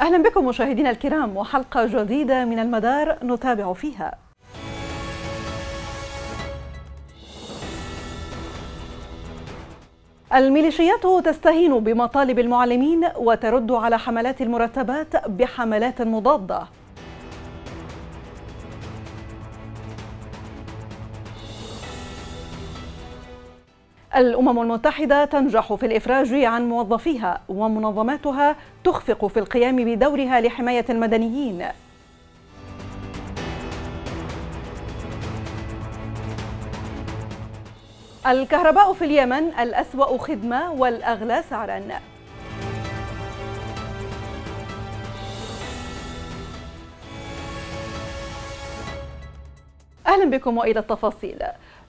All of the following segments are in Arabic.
أهلا بكم مشاهدينا الكرام وحلقة جديدة من المدار نتابع فيها الميليشيات تستهين بمطالب المعلمين وترد على حملات المرتبات بحملات مضادة الأمم المتحدة تنجح في الإفراج عن موظفيها ومنظماتها تخفق في القيام بدورها لحماية المدنيين الكهرباء في اليمن الأسوأ خدمة والأغلى سعراً أهلا بكم وإلى التفاصيل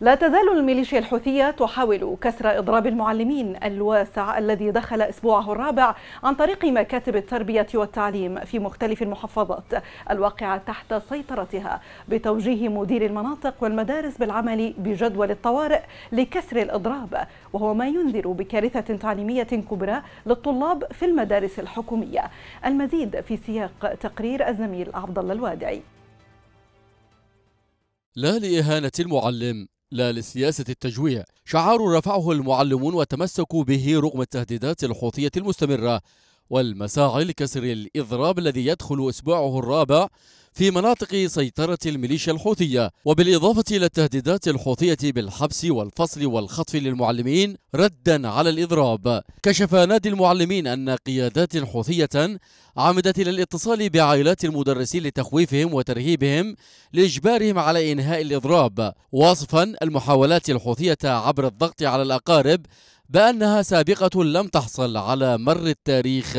لا تزال الميليشيا الحوثية تحاول كسر إضراب المعلمين الواسع الذي دخل أسبوعه الرابع عن طريق مكاتب التربية والتعليم في مختلف المحافظات الواقعة تحت سيطرتها بتوجيه مدير المناطق والمدارس بالعمل بجدول الطوارئ لكسر الإضراب وهو ما ينذر بكارثة تعليمية كبرى للطلاب في المدارس الحكومية المزيد في سياق تقرير الزميل عبد الله الوادعي لا لإهانة المعلم لا لسياسة التجويع شعار رفعه المعلمون وتمسكوا به رغم التهديدات الحوثية المستمرة والمساعي لكسر الإضراب الذي يدخل أسبوعه الرابع في مناطق سيطرة الميليشيا الحوثية وبالإضافة إلى التهديدات الحوثية بالحبس والفصل والخطف للمعلمين ردا على الإضراب كشف نادي المعلمين أن قيادات حوثية عمدت إلى الاتصال بعائلات المدرسين لتخويفهم وترهيبهم لإجبارهم على إنهاء الإضراب واصفا المحاولات الحوثية عبر الضغط على الأقارب بأنها سابقة لم تحصل على مر التاريخ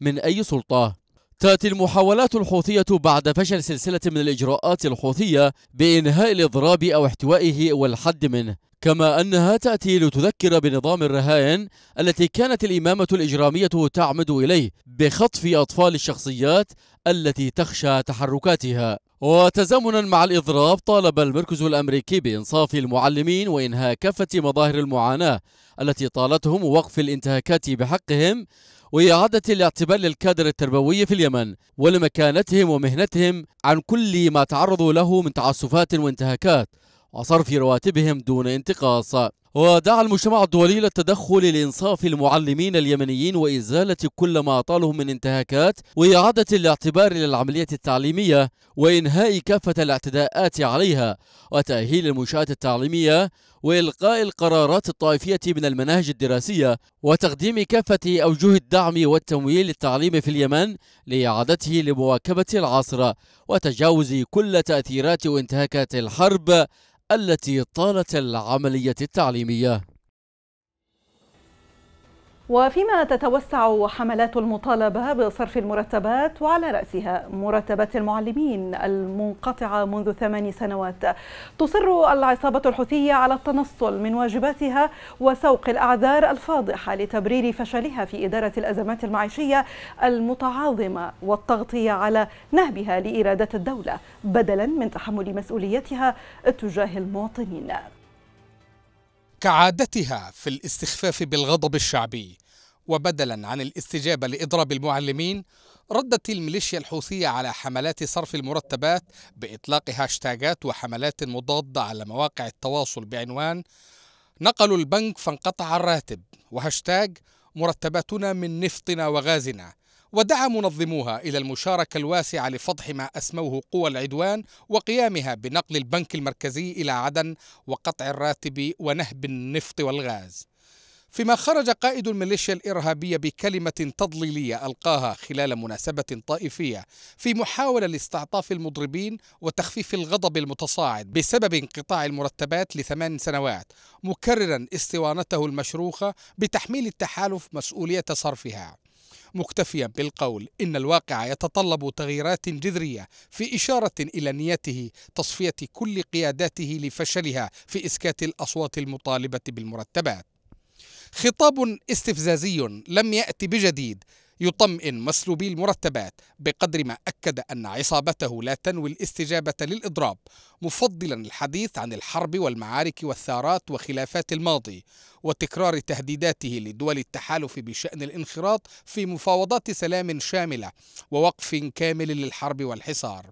من أي سلطة تأتي المحاولات الحوثية بعد فشل سلسلة من الإجراءات الحوثية بإنهاء الإضراب أو احتوائه والحد منه كما أنها تأتي لتذكر بنظام الرهائن التي كانت الإمامة الإجرامية تعمد إليه بخطف أطفال الشخصيات التي تخشى تحركاتها وتزامنا مع الإضراب طالب المركز الأمريكي بإنصاف المعلمين وإنهاء كافة مظاهر المعاناة التي طالتهم وقف الانتهاكات بحقهم وإعادة الاعتبار للكادر التربوي في اليمن ولمكانتهم ومهنتهم عن كل ما تعرضوا له من تعسفات وانتهاكات وصرف رواتبهم دون انتقاص ودعا المجتمع الدولي للتدخل لإنصاف المعلمين اليمنيين وإزالة كل ما أطالهم من انتهاكات وإعادة الاعتبار للعملية التعليمية وإنهاء كافة الاعتداءات عليها وتأهيل المنشآت التعليمية وإلقاء القرارات الطائفية من المناهج الدراسية وتقديم كافة أوجه الدعم والتمويل للتعليم في اليمن لإعادته لمواكبة العصر وتجاوز كل تأثيرات وانتهاكات الحرب التي طالت العملية التعليمية وفيما تتوسع حملات المطالبة بصرف المرتبات وعلى رأسها مرتبات المعلمين المنقطعة منذ ثمان سنوات تصر العصابة الحوثية على التنصل من واجباتها وسوق الأعذار الفاضحة لتبرير فشلها في إدارة الأزمات المعيشية المتعاظمة والتغطية على نهبها لإرادة الدولة بدلا من تحمل مسؤوليتها تجاه المواطنين كعادتها في الاستخفاف بالغضب الشعبي وبدلا عن الاستجابة لإضراب المعلمين ردت الميليشيا الحوثية على حملات صرف المرتبات بإطلاق هاشتاجات وحملات مضادة على مواقع التواصل بعنوان نقلوا البنك فانقطع الراتب وهاشتاج مرتباتنا من نفطنا وغازنا ودعا منظموها إلى المشاركة الواسعة لفضح ما أسموه قوى العدوان وقيامها بنقل البنك المركزي إلى عدن وقطع الراتب ونهب النفط والغاز فيما خرج قائد الميليشيا الإرهابية بكلمة تضليلية ألقاها خلال مناسبة طائفية في محاولة لاستعطاف المضربين وتخفيف الغضب المتصاعد بسبب انقطاع المرتبات لثمان سنوات مكررا استوانته المشروخة بتحميل التحالف مسؤولية صرفها مكتفيا بالقول إن الواقع يتطلب تغييرات جذرية في إشارة إلى نيته تصفية كل قياداته لفشلها في إسكات الأصوات المطالبة بالمرتبات خطاب استفزازي لم يأتي بجديد يطمئن مسلوبي المرتبات بقدر ما أكد أن عصابته لا تنوي الاستجابة للإضراب مفضلا الحديث عن الحرب والمعارك والثارات وخلافات الماضي وتكرار تهديداته لدول التحالف بشأن الانخراط في مفاوضات سلام شاملة ووقف كامل للحرب والحصار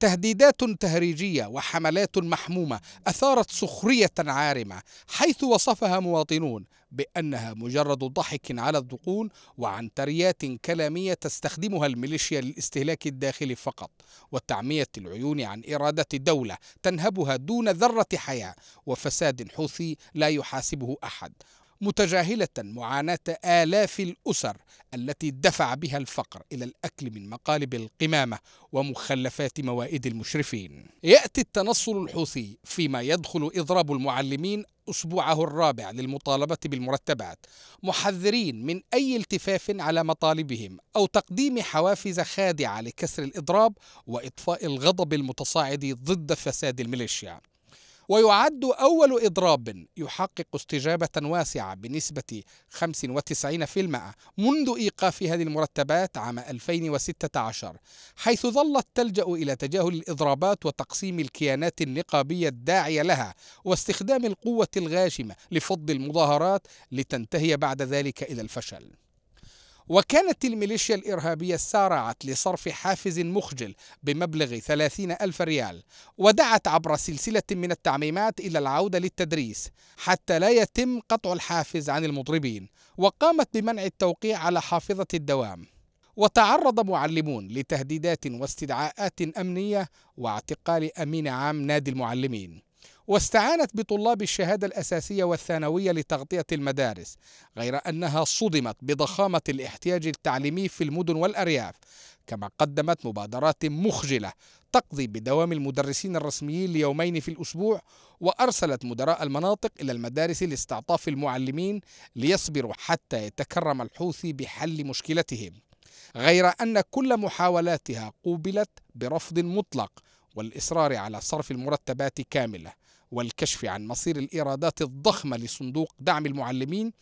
تهديدات تهريجية وحملات محمومة أثارت سخرية عارمة حيث وصفها مواطنون بأنها مجرد ضحك على الذقون وعنتريات كلامية تستخدمها الميليشيا للاستهلاك الداخلي فقط وتعمية العيون عن إرادة دولة تنهبها دون ذرة حياة وفساد حوثي لا يحاسبه أحد متجاهلة معاناة آلاف الأسر التي دفع بها الفقر إلى الأكل من مقالب القمامة ومخلفات موائد المشرفين يأتي التنصل الحوثي فيما يدخل إضراب المعلمين أسبوعه الرابع للمطالبة بالمرتبات محذرين من أي التفاف على مطالبهم أو تقديم حوافز خادعة لكسر الإضراب وإطفاء الغضب المتصاعد ضد فساد الميليشيا ويعد أول إضراب يحقق استجابة واسعة بنسبة 95% منذ إيقاف هذه المرتبات عام 2016 حيث ظلت تلجأ إلى تجاهل الإضرابات وتقسيم الكيانات النقابية الداعية لها واستخدام القوة الغاشمة لفض المظاهرات لتنتهي بعد ذلك إلى الفشل وكانت الميليشيا الإرهابية سارعت لصرف حافز مخجل بمبلغ 30 ألف ريال ودعت عبر سلسلة من التعميمات إلى العودة للتدريس حتى لا يتم قطع الحافز عن المضربين وقامت بمنع التوقيع على حافظة الدوام وتعرض معلمون لتهديدات واستدعاءات أمنية واعتقال أمين عام نادي المعلمين واستعانت بطلاب الشهادة الأساسية والثانوية لتغطية المدارس غير أنها صدمت بضخامة الاحتياج التعليمي في المدن والأرياف كما قدمت مبادرات مخجلة تقضي بدوام المدرسين الرسميين ليومين في الأسبوع وأرسلت مدراء المناطق إلى المدارس لاستعطاف المعلمين ليصبروا حتى يتكرم الحوثي بحل مشكلتهم غير أن كل محاولاتها قوبلت برفض مطلق والإصرار على صرف المرتبات كاملة والكشف عن مصير الإيرادات الضخمة لصندوق دعم المعلمين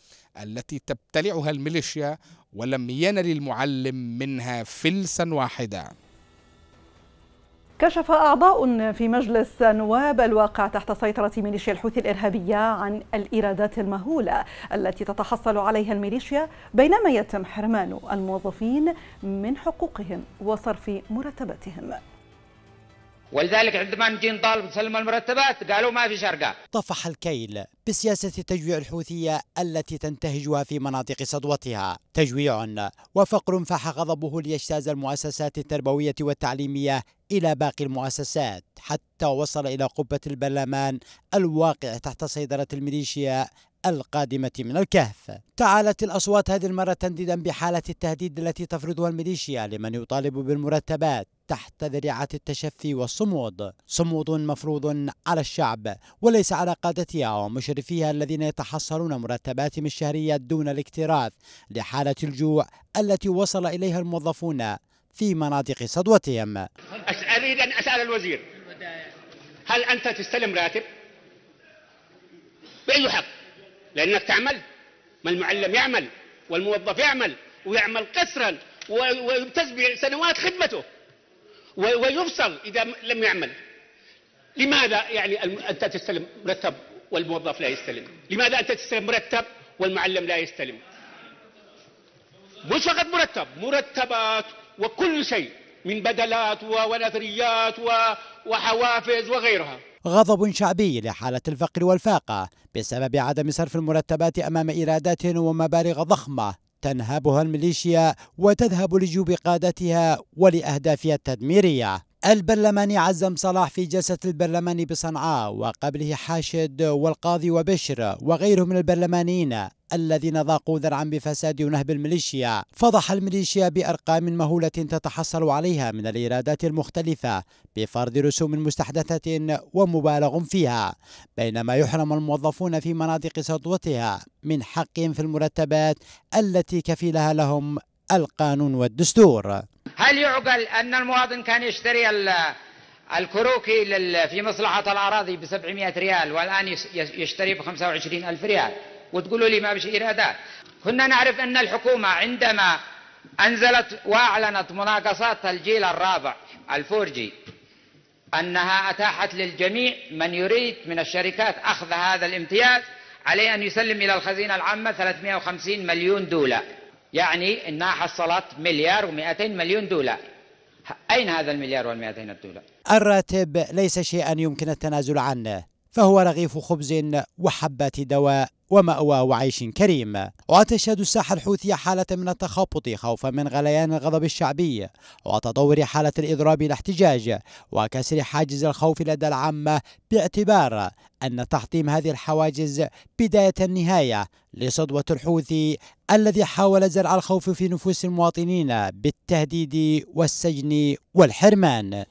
التي تبتلعها الميليشيا ولم ينل المعلم منها فلسا واحدا كشف أعضاء في مجلس النواب الواقع تحت سيطرة ميليشيا الحوثي الإرهابية عن الإيرادات المهولة التي تتحصل عليها الميليشيا بينما يتم حرمان الموظفين من حقوقهم وصرف مرتباتهم ولذلك عندما نجي نطالب نسلم المرتبات قالوا ما في شرقة طفح الكيل بسياسة تجويع الحوثية التي تنتهجها في مناطق سطوتها تجويع وفقر فاح غضبه ليجتاز المؤسسات التربوية والتعليمية إلى باقي المؤسسات حتى وصل إلى قبة البرلمان الواقع تحت سيطرة الميليشيا القادمة من الكهف تعالت الأصوات هذه المرة تنديدا بحالة التهديد التي تفرضها الميليشيا لمن يطالب بالمرتبات تحت ذريعة التشفي والصمود صمود مفروض على الشعب وليس على قادتها ومشرفيها الذين يتحصلون مرتباتهم الشهرية دون الاكتراث لحالة الجوع التي وصل إليها الموظفون في مناطق صدوتهم أريد أن أسأل الوزير هل أنت تستلم راتب؟ بأي حق؟ لأنك تعمل ما المعلم يعمل والموظف يعمل ويعمل قسرا ويبتز بسنوات خدمته ويفصل إذا لم يعمل لماذا يعني أنت تستلم مرتب والموظف لا يستلم لماذا أنت تستلم مرتب والمعلم لا يستلم مش فقط مرتب مرتبات وكل شيء من بدلات ونثريات وحوافز وغيرها غضب شعبي لحالة الفقر والفاقة بسبب عدم صرف المرتبات أمام إيرادات ومبالغ ضخمة تنهبها الميليشيا وتذهب لجيوب قادتها ولأهدافها التدميرية البرلماني عزم صلاح في جلسة البرلمان بصنعاء وقبله حاشد والقاضي وبشر وغيرهم من البرلمانيين الذين ضاقوا ذرعا بفساد ونهب الميليشيا فضح الميليشيا بأرقام مهولة تتحصل عليها من الإيرادات المختلفة بفرض رسوم مستحدثة ومبالغ فيها بينما يحرم الموظفون في مناطق سطوتها من حقهم في المرتبات التي كفلها لهم القانون والدستور هل يعقل أن المواطن كان يشتري الكروكي في مصلحة الأراضي ب 700 ريال والآن يشتري ب 25 ألف ريال وتقولوا لي ما بش إيرادات كنا نعرف أن الحكومة عندما أنزلت وأعلنت مناقصات الجيل الرابع الفورجي أنها أتاحت للجميع من يريد من الشركات أخذ هذا الامتياز عليه أن يسلم إلى الخزينة العامة 350 مليون دولار يعني أنها حصلت مليار و200 مليون دولار أين هذا المليار و200 دولار؟ الراتب ليس شيئا يمكن التنازل عنه فهو رغيف خبز وحبة دواء ومأوى وعيش كريم وتشهد الساحة الحوثية حالة من التخبط خوفا من غليان الغضب الشعبي وتطور حالة الإضراب الاحتجاج وكسر حاجز الخوف لدى العامة باعتبار أن تحطيم هذه الحواجز بداية النهاية لصدوة الحوثي الذي حاول زرع الخوف في نفوس المواطنين بالتهديد والسجن والحرمان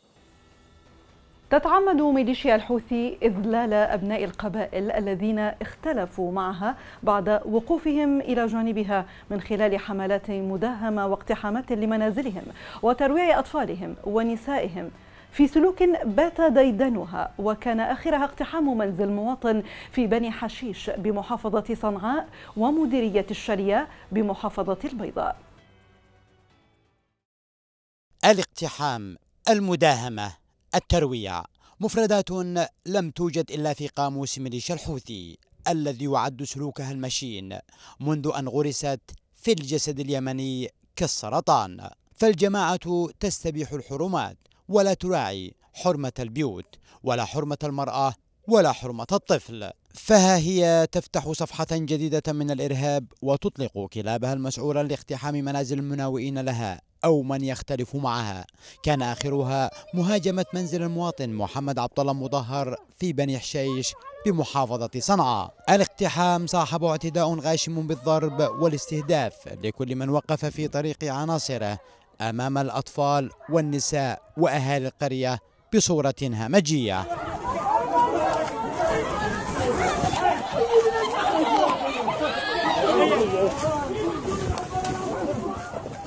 تتعمد ميليشيا الحوثي إذلال أبناء القبائل الذين اختلفوا معها بعد وقوفهم إلى جانبها من خلال حملات مداهمة واقتحامات لمنازلهم وترويع أطفالهم ونسائهم في سلوك بات ديدنها وكان آخرها اقتحام منزل مواطن في بني حشيش بمحافظة صنعاء ومديرية الشرية بمحافظة البيضاء الاقتحام المداهمة التروية مفردات لم توجد إلا في قاموس ميليشيا الحوثي الذي يعد سلوكها المشين منذ أن غرست في الجسد اليمني كالسرطان فالجماعة تستبيح الحرمات ولا تراعي حرمة البيوت ولا حرمة المرأة ولا حرمة الطفل فها هي تفتح صفحة جديدة من الإرهاب وتطلق كلابها المسعورة لاقتحام منازل المناوئين لها أو من يختلف معها كان آخرها مهاجمة منزل المواطن محمد عبد الله مظهر في بني حشيش بمحافظة صنعاء الاقتحام صاحبه اعتداء غاشم بالضرب والاستهداف لكل من وقف في طريق عناصره أمام الأطفال والنساء وأهالي القرية بصورة همجية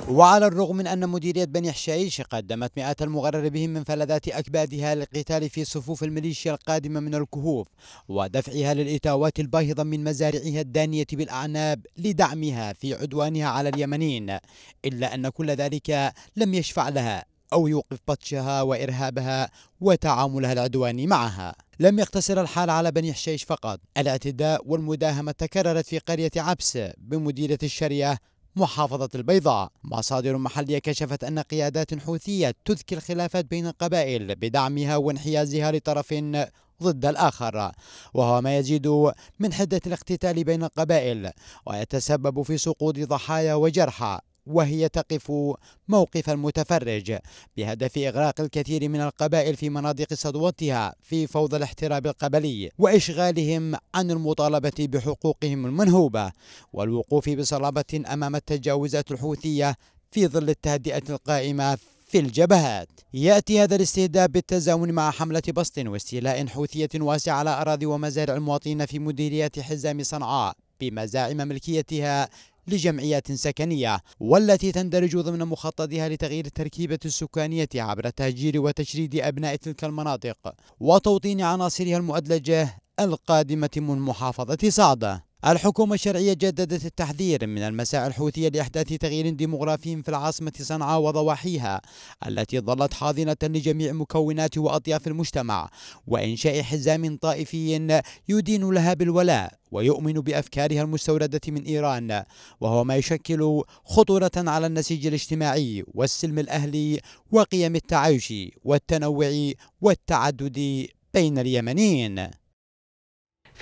وعلى الرغم من أن مديرية بني حشايش قدمت مئات المغرر بهم من فلذات أكبادها للقتال في صفوف الميليشيا القادمة من الكهوف ودفعها للإتاوات الباهظة من مزارعها الدانية بالأعناب لدعمها في عدوانها على اليمنيين إلا أن كل ذلك لم يشفع لها أو يوقف بطشها وإرهابها وتعاملها العدواني معها لم يقتصر الحال على بني حشيش فقط الاعتداء والمداهمة تكررت في قرية عبس بمديرة الشرية محافظة البيضاء مصادر محلية كشفت أن قيادات حوثية تذكي الخلافات بين القبائل بدعمها وانحيازها لطرف ضد الآخر وهو ما يزيد من حدة الاقتتال بين القبائل ويتسبب في سقوط ضحايا وجرحى وهي تقف موقف المتفرج بهدف إغراق الكثير من القبائل في مناطق سطوتها في فوضى الاحتراب القبلي وإشغالهم عن المطالبة بحقوقهم المنهوبة والوقوف بصلابة أمام التجاوزات الحوثية في ظل التهدئة القائمة في الجبهات يأتي هذا الاستهداف بالتزامن مع حملة بسط واستيلاء حوثية واسعة على أراضي ومزارع المواطنين في مديريات حزام صنعاء بمزاعم ملكيتها لجمعيات سكنية والتي تندرج ضمن مخططها لتغيير التركيبة السكانية عبر تهجير وتشريد أبناء تلك المناطق وتوطين عناصرها المؤدلجة القادمة من محافظة صعدة الحكومة الشرعية جددت التحذير من المساعي الحوثية لإحداث تغيير ديمغرافي في العاصمة صنعاء وضواحيها التي ظلت حاضنة لجميع مكونات وأطياف المجتمع وإنشاء حزام طائفي يدين لها بالولاء ويؤمن بأفكارها المستوردة من إيران وهو ما يشكل خطورة على النسيج الاجتماعي والسلم الأهلي وقيم التعايش والتنوع والتعدد بين اليمنيين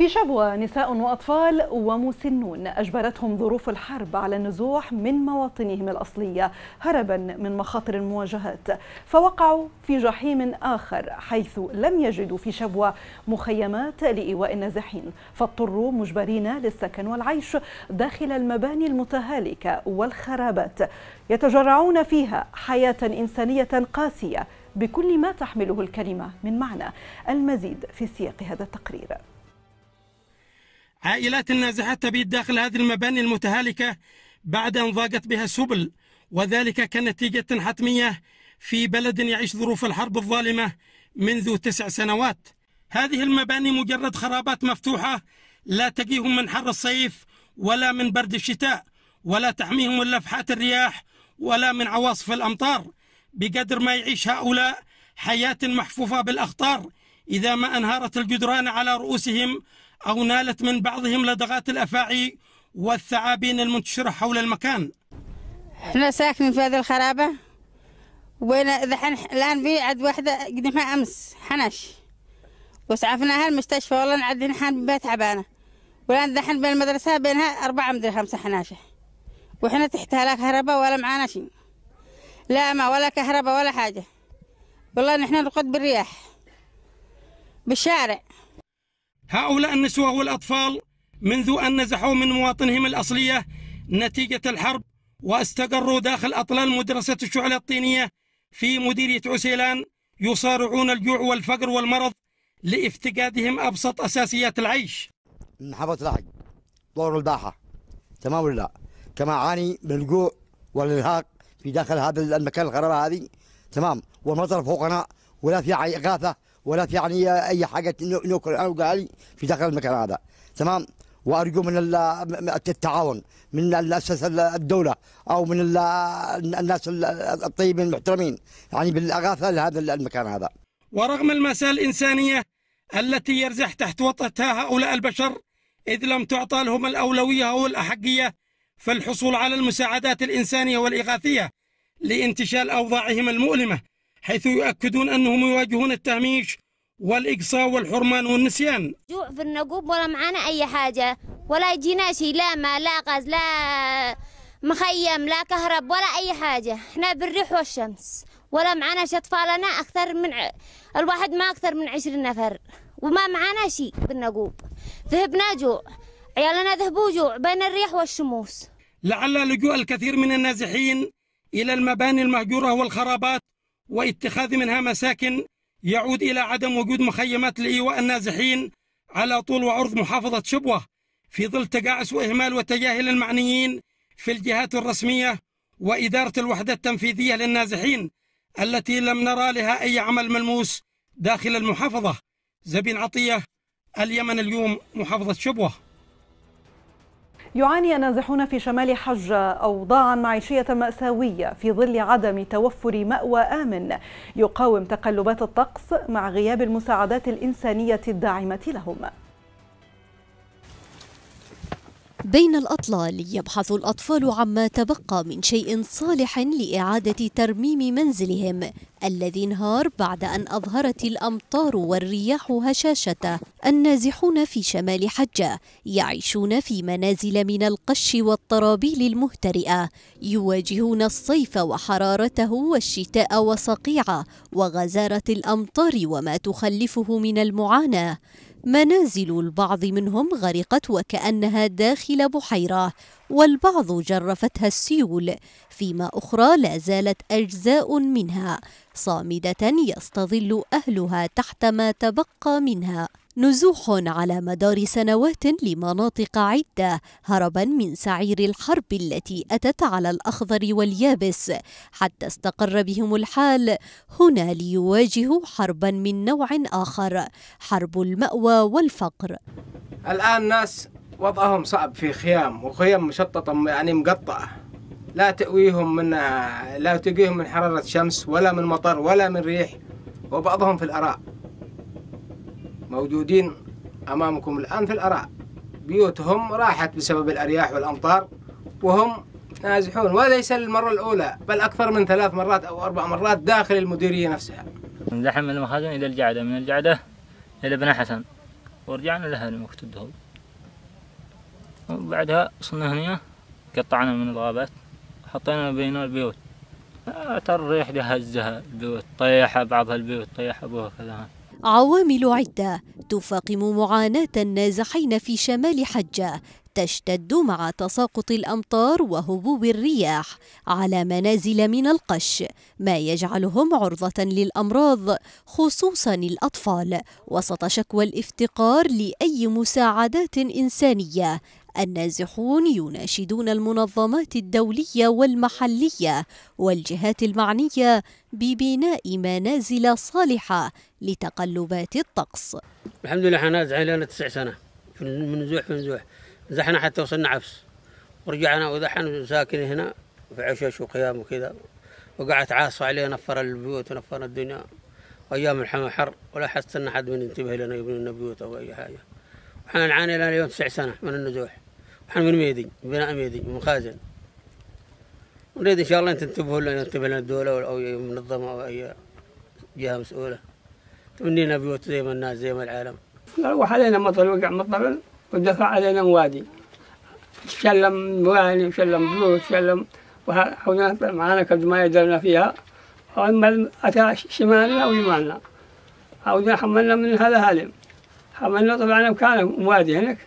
في شبوة نساء وأطفال ومسنون أجبرتهم ظروف الحرب على النزوح من مواطنهم الأصلية هربا من مخاطر المواجهات فوقعوا في جحيم آخر حيث لم يجدوا في شبوة مخيمات لإيواء النازحين فاضطروا مجبرين للسكن والعيش داخل المباني المتهالكة والخرابات يتجرعون فيها حياة إنسانية قاسية بكل ما تحمله الكلمة من معنى المزيد في سياق هذا التقرير عائلات نازحة تبيت داخل هذه المباني المتهالكة بعد أن ضاقت بها السبل وذلك كنتيجة حتمية في بلد يعيش ظروف الحرب الظالمة منذ تسع سنوات هذه المباني مجرد خرابات مفتوحة لا تقيهم من حر الصيف ولا من برد الشتاء ولا تحميهم من لفحات الرياح ولا من عواصف الأمطار بقدر ما يعيش هؤلاء حياة محفوفة بالأخطار إذا ما أنهارت الجدران على رؤوسهم أو نالت من بعضهم لدغات الأفاعي والثعابين المنتشرة حول المكان احنا ساكنين في هذه الخرابة وين دحين الآن في عد واحدة قدمها أمس حنش وسعفناها المستشفى والله نعد نحن بيت تعبانة والآن دحين بين المدرسة بينها أربعة مدري خمسة حناشة وإحنا تحتها لا كهرباء ولا معانا شيء لا ما ولا كهرباء ولا حاجة والله نحن نرقد بالرياح بالشارع هؤلاء النسوة والأطفال منذ أن نزحوا من مواطنهم الأصلية نتيجة الحرب واستقروا داخل أطلال مدرسة الشعلة الطينية في مديرية عسيلان يصارعون الجوع والفقر والمرض لافتقادهم أبسط أساسيات العيش محافظة لحق دور الباحة تمام ولا لا؟ كما أعاني من الجوع والإرهاق في داخل هذا المكان الغرابة هذه تمام والمطر فوقنا ولا في إغاثة ولا يعني اي حاجه ناكل انا وقالي في داخل المكان هذا تمام وارجو من التعاون من الاساس الدوله او من الناس الطيبين المحترمين يعني بالاغاثه لهذا المكان هذا. ورغم المساء الانسانيه التي يرزح تحت وطأتها هؤلاء البشر اذ لم تعطى لهم الاولويه او الاحقيه في الحصول على المساعدات الانسانيه والاغاثيه لانتشال اوضاعهم المؤلمه حيث يؤكدون أنهم يواجهون التهميش والإقصاء والحرمان والنسيان جوع في النقوب ولا معانا أي حاجة ولا يجينا شيء لا ما لا غاز لا مخيم لا كهرب ولا أي حاجة احنا بالريح والشمس ولا معانا أطفالنا أكثر من ع... الواحد ما أكثر من عشرين نفر وما معانا شيء بالنقوب ذهبنا جوع عيالنا ذهبوا جوع بين الريح والشموس لعل لجوء الكثير من النازحين إلى المباني المهجورة والخرابات واتخاذ منها مساكن يعود إلى عدم وجود مخيمات لإيواء النازحين على طول وعرض محافظة شبوة في ظل تقاعس وإهمال وتجاهل المعنيين في الجهات الرسمية وإدارة الوحدة التنفيذية للنازحين التي لم نرى لها أي عمل ملموس داخل المحافظة زبين عطية اليمن اليوم محافظة شبوة يعاني النازحون في شمال حجة أوضاعا معيشية مأساوية في ظل عدم توفر مأوى آمن يقاوم تقلبات الطقس مع غياب المساعدات الإنسانية الداعمة لهم بين الأطلال يبحث الأطفال عما تبقى من شيء صالح لإعادة ترميم منزلهم الذي انهار بعد أن أظهرت الأمطار والرياح هشاشته النازحون في شمال حجة يعيشون في منازل من القش والطرابيل المهترئة يواجهون الصيف وحرارته والشتاء وصقيعه وغزارة الأمطار وما تخلفه من المعاناة منازل البعض منهم غرقت وكأنها داخل بحيرة والبعض جرفتها السيول فيما أخرى لا زالت أجزاء منها صامدة يستظل أهلها تحت ما تبقى منها نزوح على مدار سنوات لمناطق عدة هربا من سعير الحرب التي أتت على الأخضر واليابس حتى استقر بهم الحال هنا ليواجهوا حربا من نوع آخر حرب المأوى والفقر الآن ناس وضعهم صعب في خيام وخيام مشططة يعني مقطعة لا تأويهم من لا تقيهم من حرارة شمس ولا من مطر ولا من ريح وبعضهم في الأراء موجودين أمامكم الآن في الأراء بيوتهم راحت بسبب الأرياح والأمطار وهم نازحون وليس للمرة الأولى بل أكثر من ثلاث مرات أو أربع مرات داخل المديرية نفسها من من المخازن إلى الجعدة من الجعدة إلى بن حسن ورجعنا لها لوقت الدهول وبعدها وصلنا هنا قطعنا من الغابات حطينا بين البيوت ترى الريح هزها البيوت طيح بعضها البيوت طيح أبوها كذا عوامل عدة تفاقم معاناة النازحين في شمال حجة تشتد مع تساقط الأمطار وهبوب الرياح على منازل من القش ما يجعلهم عرضة للأمراض خصوصا الأطفال وسط شكوى الافتقار لأي مساعدات إنسانية النازحون يناشدون المنظمات الدولية والمحلية والجهات المعنية ببناء منازل صالحة لتقلبات الطقس الحمد لله احنا لنا تسع سنة من نزوح في نزوح نزحنا حتى وصلنا عفس ورجعنا وذحنا ساكن هنا في عشش وقيام وكذا وقعت عاصفة عليه نفر البيوت ونفر الدنيا وأيام الحمى حر ولا حسنا أن حد من ينتبه لنا يبني لنا بيوت أو أي حاجة وحنا نعاني لنا اليوم تسع سنة من النزوح waxaan من ميدي بناء ميدي مخازن ونريد ان شاء الله تنتبهوا لنا ينتبه لنا الدوله او اي منظمه او اي جهه مسؤوله تبنينا بيوت زي ما الناس زي ما العالم روح علينا مطر وقع مطر ودفع علينا موادي شلم مواني شلم فلوس شلم وحاولنا معانا قد ما يدرنا فيها أما أتى شمالنا ويمالنا حاولنا حملنا من هذا هالم حملنا طبعا مكان موادي هناك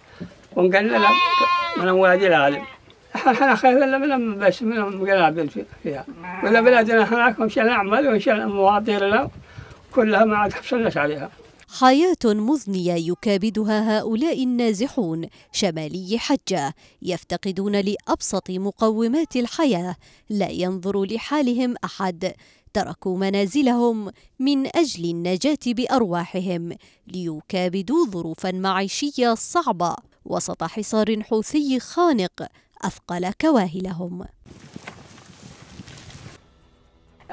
ونقلنا من ولد العالم احنا خير من بس من قنابل فيها ولا بلادنا هناك ومشينا نعمل ومشينا مواطننا كلها ما عاد حصلناش عليها حياة مزنية يكابدها هؤلاء النازحون شمالي حجة يفتقدون لأبسط مقومات الحياة لا ينظر لحالهم أحد تركوا منازلهم من أجل النجاة بأرواحهم ليكابدوا ظروفا معيشية صعبة وسط حصار حوثي خانق أثقل كواهلهم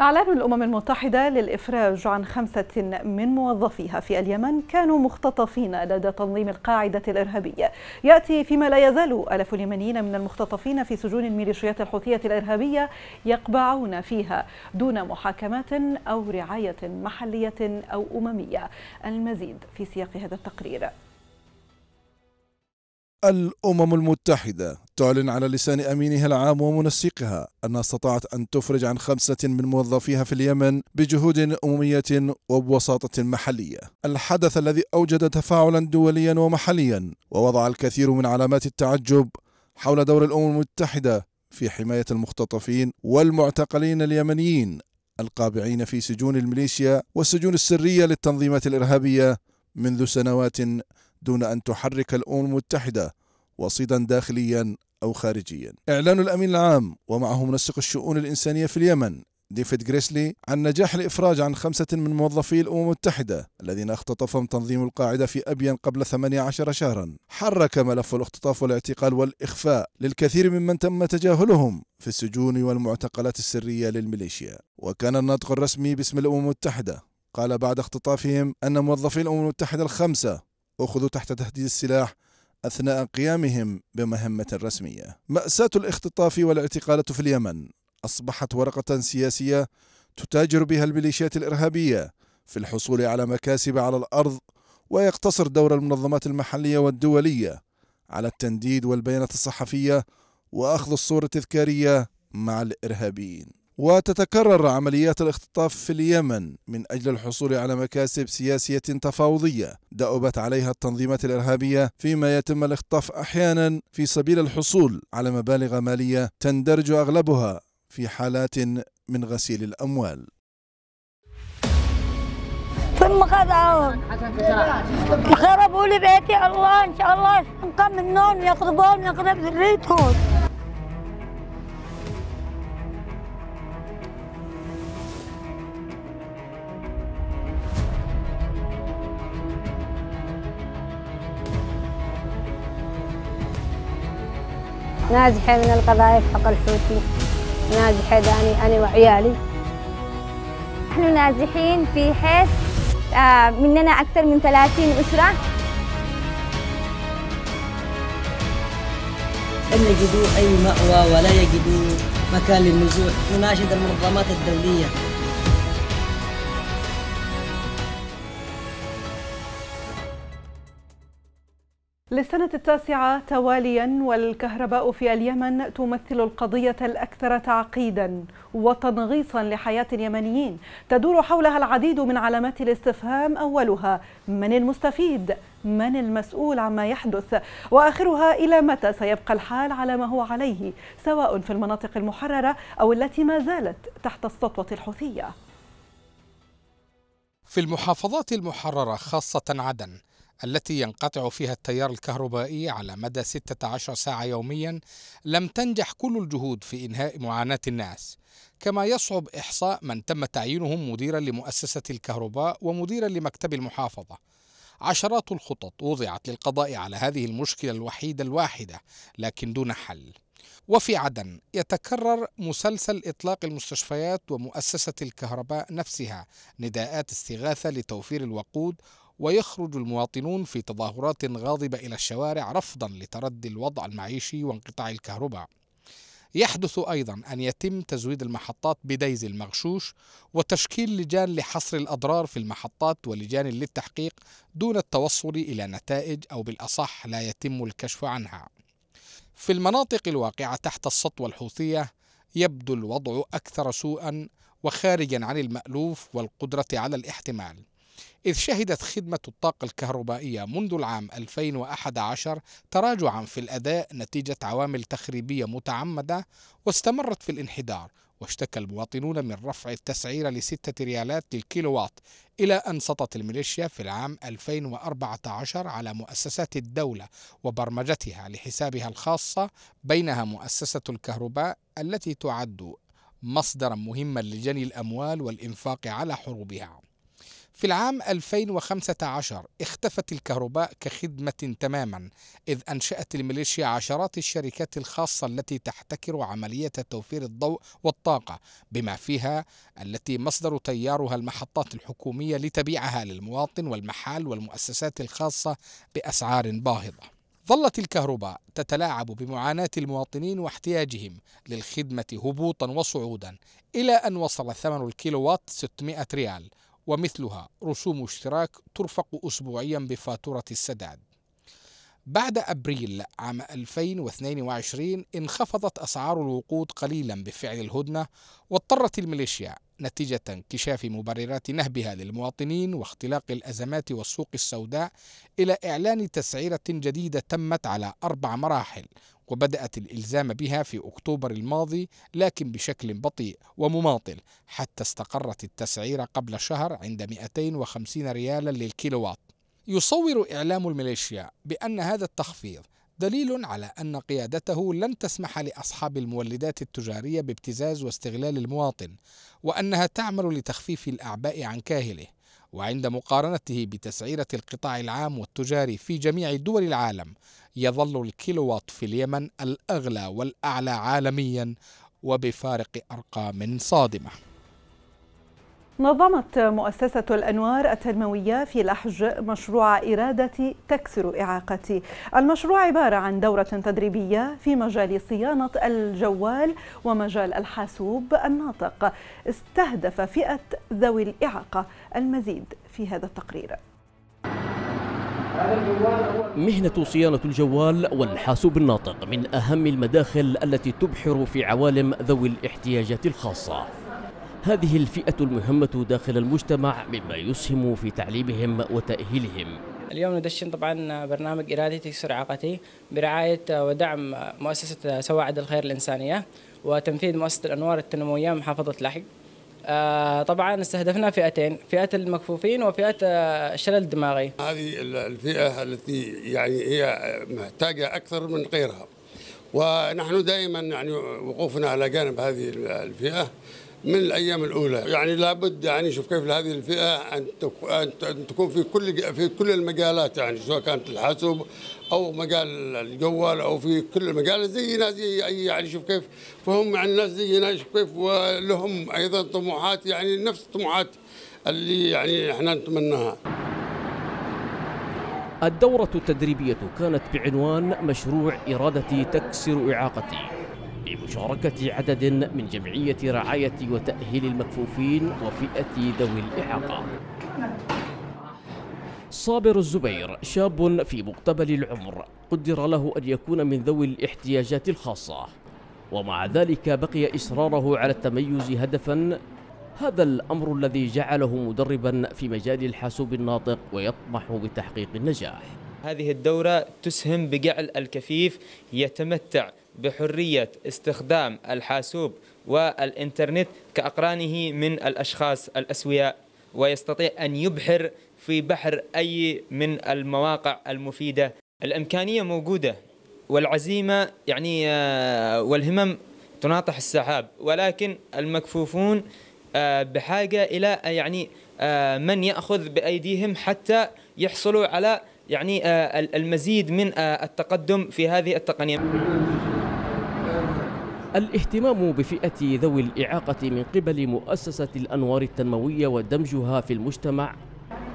إعلان الأمم المتحدة للإفراج عن خمسة من موظفيها في اليمن كانوا مختطفين لدى تنظيم القاعدة الإرهابية يأتي فيما لا يزال ألف اليمنيين من المختطفين في سجون الميليشيات الحوثية الإرهابية يقبعون فيها دون محاكمات أو رعاية محلية أو أممية المزيد في سياق هذا التقرير الأمم المتحدة تعلن على لسان أمينها العام ومنسقها أنها استطاعت أن تفرج عن خمسة من موظفيها في اليمن بجهود أممية وبوساطة محلية الحدث الذي أوجد تفاعلا دوليا ومحليا ووضع الكثير من علامات التعجب حول دور الأمم المتحدة في حماية المختطفين والمعتقلين اليمنيين القابعين في سجون الميليشيا والسجون السرية للتنظيمات الإرهابية منذ سنوات دون أن تحرك الأمم المتحدة وصيدا داخليا أو خارجيا إعلان الأمين العام ومعه منسق الشؤون الإنسانية في اليمن ديفيد جريسلي عن نجاح الإفراج عن خمسة من موظفي الأمم المتحدة الذين اختطفهم تنظيم القاعدة في أبين قبل 18 شهرا حرك ملف الاختطاف والاعتقال والإخفاء للكثير ممن تم تجاهلهم في السجون والمعتقلات السرية للميليشيا وكان الناطق الرسمي باسم الأمم المتحدة قال بعد اختطافهم أن موظفي الأمم المتحدة الخمسة أخذوا تحت تهديد السلاح أثناء قيامهم بمهمة رسمية. مأساة الاختطاف والاعتقالات في اليمن أصبحت ورقة سياسية تتاجر بها الميليشيات الإرهابية في الحصول على مكاسب على الأرض ويقتصر دور المنظمات المحلية والدولية على التنديد والبيانات الصحفية وأخذ الصورة التذكارية مع الإرهابيين. وتتكرر عمليات الاختطاف في اليمن من أجل الحصول على مكاسب سياسية تفاوضية دأبت عليها التنظيمات الإرهابية فيما يتم الاختطاف أحيانا في سبيل الحصول على مبالغ مالية تندرج أغلبها في حالات من غسيل الأموال ثم خدعوهم خربوا لي بيتي الله ان شاء الله نقام النوم يخربون يخرب ذريتهم نازحة من القضايا حق الحوثي نازحة داني أنا وعيالي نحن نازحين في حيث آه، مننا أكثر من 30 أسرة لم يجدوا أي مأوى ولا يجدوا مكان للنزوح نناشد المنظمات الدولية للسنة التاسعة تواليا والكهرباء في اليمن تمثل القضية الأكثر تعقيدا وتنغيصا لحياة اليمنيين تدور حولها العديد من علامات الاستفهام أولها من المستفيد من المسؤول عما يحدث وآخرها إلى متى سيبقى الحال على ما هو عليه سواء في المناطق المحررة أو التي ما زالت تحت السطوة الحوثية في المحافظات المحررة خاصة عدن التي ينقطع فيها التيار الكهربائي على مدى 16 ساعة يوميا لم تنجح كل الجهود في إنهاء معاناة الناس كما يصعب إحصاء من تم تعيينهم مديرا لمؤسسة الكهرباء ومديرا لمكتب المحافظة عشرات الخطط وضعت للقضاء على هذه المشكلة الوحيدة الواحدة لكن دون حل وفي عدن يتكرر مسلسل إطلاق المستشفيات ومؤسسة الكهرباء نفسها نداءات استغاثة لتوفير الوقود ويخرج المواطنون في تظاهرات غاضبة إلى الشوارع رفضا لتردي الوضع المعيشي وانقطاع الكهرباء يحدث أيضا أن يتم تزويد المحطات بديزل المغشوش وتشكيل لجان لحصر الأضرار في المحطات ولجان للتحقيق دون التوصل إلى نتائج أو بالأصح لا يتم الكشف عنها في المناطق الواقعة تحت السطوة الحوثية يبدو الوضع أكثر سوءا وخارجا عن المألوف والقدرة على الاحتمال إذ شهدت خدمة الطاقة الكهربائية منذ العام 2011 تراجعا في الأداء نتيجة عوامل تخريبية متعمدة واستمرت في الانحدار واشتكى المواطنون من رفع التسعير لستة ريالات للكيلووات إلى أن سطت الميليشيا في العام 2014 على مؤسسات الدولة وبرمجتها لحسابها الخاصة بينها مؤسسة الكهرباء التي تعد مصدرا مهما لجني الأموال والإنفاق على حروبها في العام 2015 اختفت الكهرباء كخدمة تماما إذ أنشأت الميليشيا عشرات الشركات الخاصة التي تحتكر عملية توفير الضوء والطاقة بما فيها التي مصدر تيارها المحطات الحكومية لتبيعها للمواطن والمحال والمؤسسات الخاصة بأسعار باهظة ظلت الكهرباء تتلاعب بمعاناة المواطنين واحتياجهم للخدمة هبوطا وصعودا إلى أن وصل ثمن الكيلووات 600 ريال ومثلها رسوم اشتراك ترفق أسبوعيا بفاتورة السداد بعد أبريل عام 2022 انخفضت أسعار الوقود قليلا بفعل الهدنة واضطرت الميليشيا نتيجة انكشاف مبررات نهبها للمواطنين واختلاق الأزمات والسوق السوداء إلى إعلان تسعيرة جديدة تمت على أربع مراحل وبدأت الإلزام بها في أكتوبر الماضي لكن بشكل بطيء ومماطل حتى استقرت التسعيرة قبل شهر عند 250 ريالا للكيلووات يصور إعلام الميليشيا بأن هذا التخفيض دليل على أن قيادته لن تسمح لأصحاب المولدات التجارية بابتزاز واستغلال المواطن وأنها تعمل لتخفيف الأعباء عن كاهله وعند مقارنته بتسعيرة القطاع العام والتجاري في جميع دول العالم يظل الكيلووات في اليمن الأغلى والأعلى عالميا وبفارق أرقام صادمة نظمت مؤسسة الأنوار التنموية في الأحج مشروع إرادة تكسر إعاقتي المشروع عبارة عن دورة تدريبية في مجال صيانة الجوال ومجال الحاسوب الناطق استهدف فئة ذوي الإعاقة المزيد في هذا التقرير مهنة صيانة الجوال والحاسوب الناطق من أهم المداخل التي تبحر في عوالم ذوي الاحتياجات الخاصة هذه الفئة المهمة داخل المجتمع مما يسهم في تعليمهم وتأهيلهم اليوم ندشن طبعا برنامج إرادتي تكسر عقتي برعاية ودعم مؤسسة سواعد الخير الإنسانية وتنفيذ مؤسسة الأنوار التنموية محافظة لحق آه، طبعا استهدفنا فئتين فئة المكفوفين وفئة الشلل آه، الدماغي هذه الفئة التي يعني هي محتاجة أكثر من غيرها ونحن دائما يعني وقوفنا على جانب هذه الفئة من الايام الاولى يعني لابد يعني شوف كيف لهذه الفئه ان ان تكون في كل في كل المجالات يعني سواء كانت الحاسوب او مجال الجوال او في كل المجال زينا زي اي يعني شوف كيف فهم مع الناس زينا شوف كيف ولهم ايضا طموحات يعني نفس الطموحات اللي يعني احنا نتمناها الدورة التدريبية كانت بعنوان مشروع إرادتي تكسر إعاقتي بمشاركة عدد من جمعية رعاية وتأهيل المكفوفين وفئة ذوي الإعاقة صابر الزبير شاب في مقتبل العمر قدر له أن يكون من ذوي الاحتياجات الخاصة ومع ذلك بقي إصراره على التميز هدفا هذا الأمر الذي جعله مدربا في مجال الحاسوب الناطق ويطمح بتحقيق النجاح هذه الدورة تسهم بجعل الكفيف يتمتع بحرية استخدام الحاسوب والإنترنت كأقرانه من الأشخاص الأسوياء ويستطيع أن يبحر في بحر أي من المواقع المفيدة الإمكانية موجودة والعزيمة يعني آه، والهمم تناطح السحاب ولكن المكفوفون آه، بحاجة إلى آه، يعني من يأخذ بأيديهم حتى يحصلوا على يعني المزيد من التقدم في هذه التقنية الاهتمام بفئة ذوي الإعاقة من قبل مؤسسة الأنوار التنموية ودمجها في المجتمع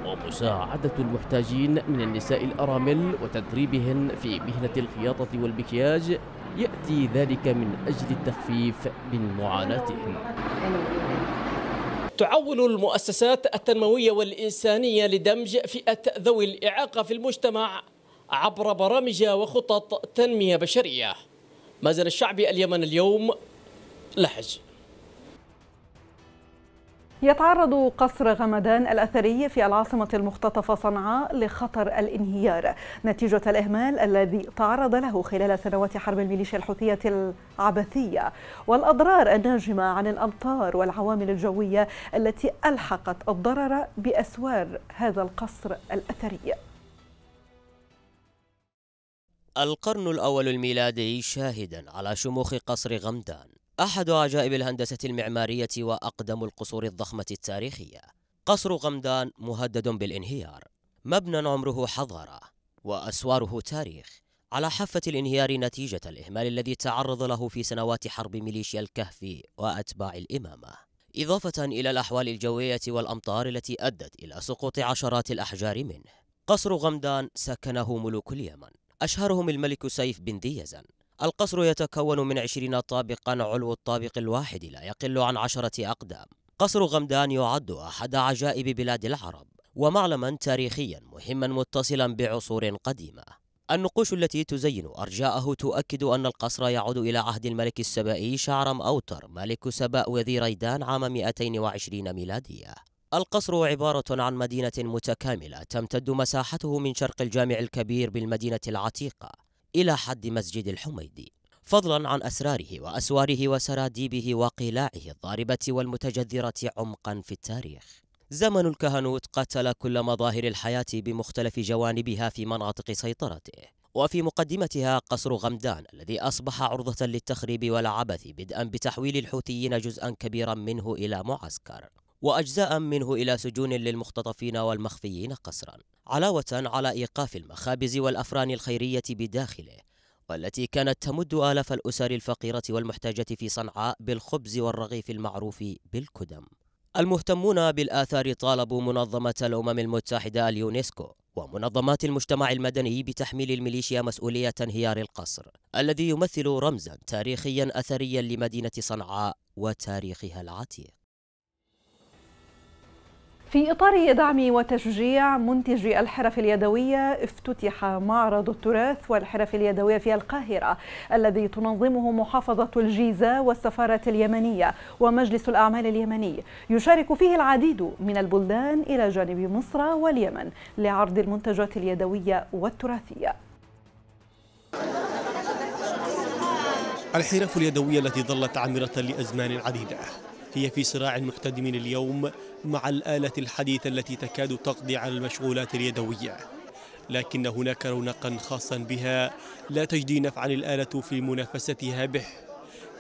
ومساعدة المحتاجين من النساء الأرامل وتدريبهن في مهنة الخياطة والمكياج يأتي ذلك من أجل التخفيف من معاناتهم تعول المؤسسات التنموية والإنسانية لدمج فئة ذوي الإعاقة في المجتمع عبر برامج وخطط تنمية بشرية مازن الشعبي اليمن اليوم لحج يتعرض قصر غمدان الأثري في العاصمة المختطفة صنعاء لخطر الانهيار نتيجة الإهمال الذي تعرض له خلال سنوات حرب الميليشيا الحوثية العبثية والأضرار الناجمة عن الأمطار والعوامل الجوية التي ألحقت الضرر بأسوار هذا القصر الأثري القرن الأول الميلادي شاهدا على شموخ قصر غمدان أحد عجائب الهندسة المعمارية وأقدم القصور الضخمة التاريخية قصر غمدان مهدد بالانهيار مبنى عمره حضارة وأسواره تاريخ على حافة الانهيار نتيجة الإهمال الذي تعرض له في سنوات حرب ميليشيا الكهف وأتباع الإمامة إضافة إلى الأحوال الجوية والأمطار التي أدت إلى سقوط عشرات الأحجار منه قصر غمدان سكنه ملوك اليمن أشهرهم الملك سيف بن ديزن القصر يتكون من عشرين طابقا علو الطابق الواحد لا يقل عن عشرة أقدام قصر غمدان يعد أحد عجائب بلاد العرب ومعلما تاريخيا مهما متصلا بعصور قديمة النقوش التي تزين أرجاءه تؤكد أن القصر يعود إلى عهد الملك السبائي شعرم أوتر ملك سبأ وذي ريدان عام 220 ميلادية القصر عبارة عن مدينة متكاملة تمتد مساحته من شرق الجامع الكبير بالمدينة العتيقة إلى حد مسجد الحميدي فضلا عن أسراره وأسواره وسراديبه وقلاعه الضاربة والمتجذرة عمقا في التاريخ زمن الكهنوت قتل كل مظاهر الحياة بمختلف جوانبها في مناطق سيطرته وفي مقدمتها قصر غمدان الذي أصبح عرضة للتخريب والعبث بدءا بتحويل الحوثيين جزءا كبيرا منه إلى معسكر وأجزاء منه إلى سجون للمختطفين والمخفيين قسرا علاوة على إيقاف المخابز والأفران الخيرية بداخله والتي كانت تمد آلاف الأسر الفقيرة والمحتاجة في صنعاء بالخبز والرغيف المعروف بالكدم المهتمون بالآثار طالبوا منظمة الأمم المتحدة اليونسكو ومنظمات المجتمع المدني بتحميل الميليشيا مسؤولية انهيار القصر الذي يمثل رمزا تاريخيا أثريا لمدينة صنعاء وتاريخها العتيق في إطار دعم وتشجيع منتجي الحرف اليدوية افتتح معرض التراث والحرف اليدوية في القاهرة الذي تنظمه محافظة الجيزة والسفارة اليمنية ومجلس الأعمال اليمني يشارك فيه العديد من البلدان إلى جانب مصر واليمن لعرض المنتجات اليدوية والتراثية الحرف اليدوية التي ظلت عامرة لأزمان عديدة هي في صراع محتدم اليوم مع الآلة الحديثة التي تكاد تقضي على المشغولات اليدوية لكن هناك رونقا خاصا بها لا تجدي نفعا الآلة في منافستها به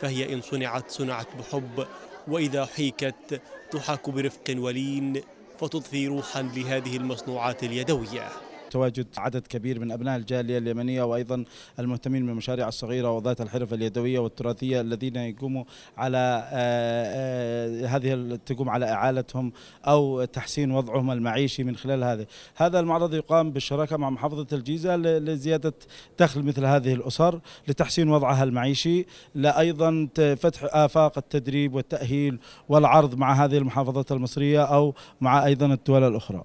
فهي إن صنعت صنعت بحب وإذا حيكت تحاك برفق ولين فتضفي روحا لهذه المصنوعات اليدويه تواجد عدد كبير من أبناء الجالية اليمنية وأيضا المهتمين بالمشاريع الصغيرة وذات الحرف اليدوية والتراثية الذين يقوموا على آه، آه، هذه تقوم على إعالتهم أو تحسين وضعهم المعيشي من خلال هذا هذا المعرض يقام بالشراكة مع محافظة الجيزة لزيادة دخل مثل هذه الأسر لتحسين وضعها المعيشي لأيضا فتح آفاق التدريب والتأهيل والعرض مع هذه المحافظات المصرية أو مع أيضا الدول الأخرى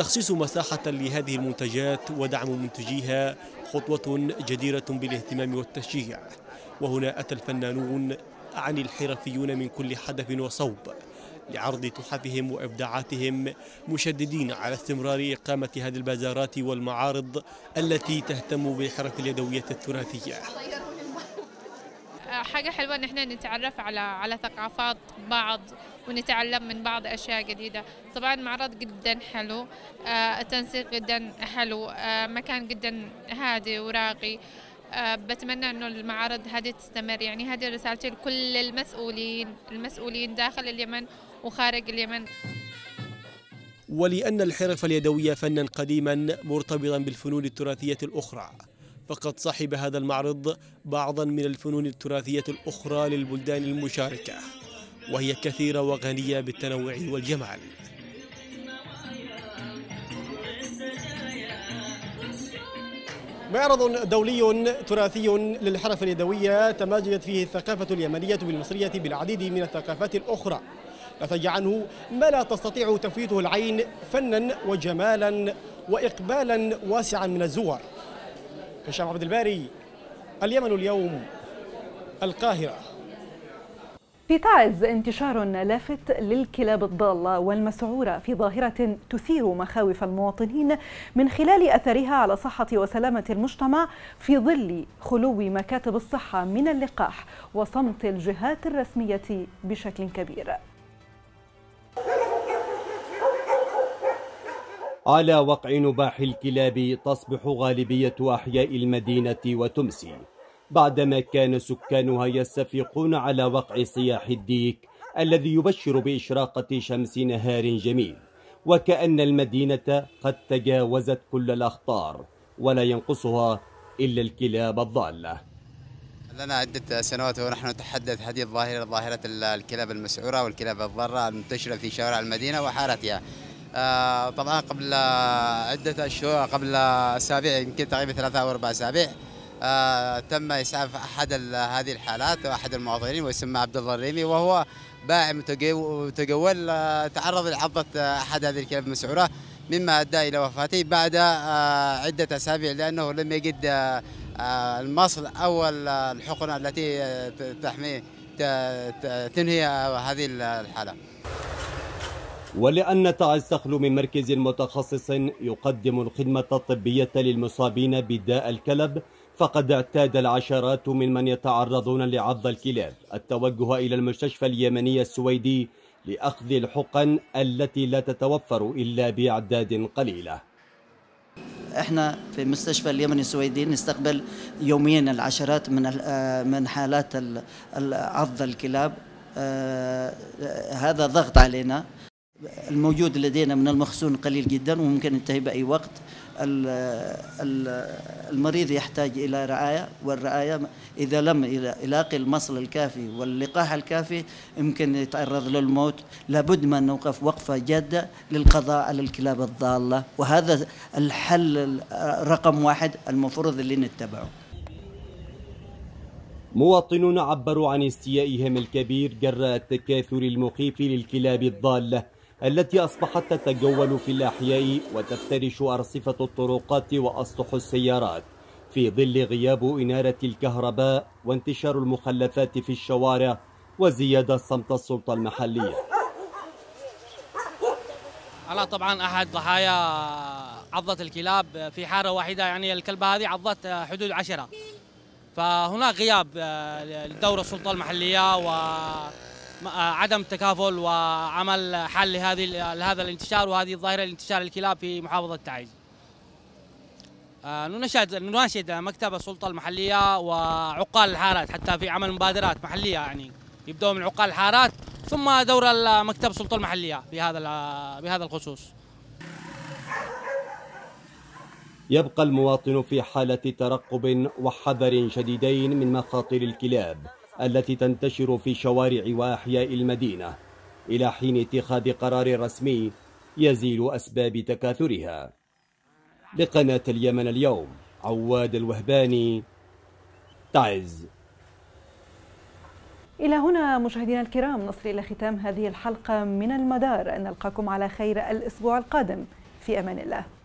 تخصيص مساحة لهذه المنتجات ودعم منتجيها خطوة جديرة بالاهتمام والتشجيع وهنا أتى الفنانون عن الحرفيون من كل حدف وصوب لعرض تحفهم وإبداعاتهم مشددين على استمرار إقامة هذه البازارات والمعارض التي تهتم بالحرف اليدوية الثراثية حاجة حلوة إن إحنا نتعرف على على ثقافات بعض ونتعلم من بعض أشياء جديدة طبعا معرض جدا حلو آه، التنسيق جدا حلو آه، مكان جدا هادي وراقي آه، بتمنى انه المعارض هذه تستمر يعني هذه رسالتي لكل المسؤولين المسؤولين داخل اليمن وخارج اليمن ولأن الحرف اليدوية فنا قديما مرتبطا بالفنون التراثية الأخرى فقد صحب هذا المعرض بعضا من الفنون التراثية الأخرى للبلدان المشاركة وهي كثيرة وغنية بالتنوع والجمال معرض دولي تراثي للحرف اليدوية تماجدت فيه الثقافة اليمنية والمصرية بالعديد من الثقافات الأخرى نتج عنه ما لا تستطيع تفويته العين فنا وجمالا وإقبالا واسعا من الزوار هشام عبد الباري اليمن اليوم القاهرة في تعز انتشار لافت للكلاب الضالة والمسعورة في ظاهرة تثير مخاوف المواطنين من خلال أثرها على صحة وسلامة المجتمع في ظل خلو مكاتب الصحة من اللقاح وصمت الجهات الرسمية بشكل كبير على وقع نباح الكلاب تصبح غالبية أحياء المدينة وتمسي بعدما كان سكانها يستفيقون على وقع صياح الديك الذي يبشر بإشراقة شمس نهار جميل وكأن المدينة قد تجاوزت كل الأخطار ولا ينقصها إلا الكلاب الضالة لنا عدة سنوات ونحن نتحدث حديث ظاهرة ظاهرة الكلاب المسعورة والكلاب الضارة المنتشرة في شوارع المدينة وحارتها آه، طبعا قبل عدة أشهر قبل أسابيع يمكن تقريبا ثلاثة أو أربع أسابيع آه، تم اسعاف احد هذه الحالات واحد المواطنين ويسمى عبد الله الريمي وهو بائع متجول آه، تعرض لعضه آه، احد هذه الكلاب المسعوره مما ادى الى وفاته بعد عده اسابيع لانه لم يجد المصل او الحقنه التي تحميه تنهي هذه الحاله. ولأن تعز من مركز متخصص يقدم الخدمة الطبية للمصابين بداء الكلب فقد اعتاد العشرات ممن يتعرضون لعض الكلاب التوجه إلى المستشفى اليمني السويدي لأخذ الحقن التي لا تتوفر إلا بأعداد قليلة احنا في مستشفى اليمني السويدي نستقبل يوميا العشرات من آه، من حالات عض الكلاب آه، آه، هذا ضغط علينا الموجود لدينا من المخزون قليل جدا وممكن ينتهي بأي وقت المريض يحتاج إلى رعاية والرعاية إذا لم يلاقي المصل الكافي واللقاح الكافي يمكن يتعرض للموت لابد من نوقف وقفة جادة للقضاء على الكلاب الضالة وهذا الحل رقم واحد المفروض اللي نتبعه مواطنون عبروا عن استيائهم الكبير جراء التكاثر المخيف للكلاب الضاله التي أصبحت تتجول في الأحياء وتفترش أرصفة الطرقات وأسطح السيارات في ظل غياب إنارة الكهرباء وانتشار المخلفات في الشوارع وزيادة صمت السلطة المحلية أنا طبعا أحد ضحايا عضت الكلاب في حارة واحدة يعني الكلبة هذه عضت حدود عشرة فهناك غياب دور السلطة المحلية و آه، عدم تكافل وعمل حل لهذه لهذا الانتشار وهذه الظاهره لانتشار الكلاب في محافظه تعز. آه، نناشد نناشد مكتب السلطه المحليه وعقال الحارات حتى في عمل مبادرات محليه يعني يبدأوا من عقال الحارات ثم دور مكتب السلطه المحليه بهذا بهذا الخصوص. يبقى المواطن في حاله ترقب وحذر شديدين من مخاطر الكلاب. التي تنتشر في شوارع وأحياء المدينة إلى حين اتخاذ قرار رسمي يزيل أسباب تكاثرها لقناة اليمن اليوم عواد الوهباني تعز إلى هنا مشاهدينا الكرام نصل إلى ختام هذه الحلقة من المدار نلقاكم على خير الأسبوع القادم في أمان الله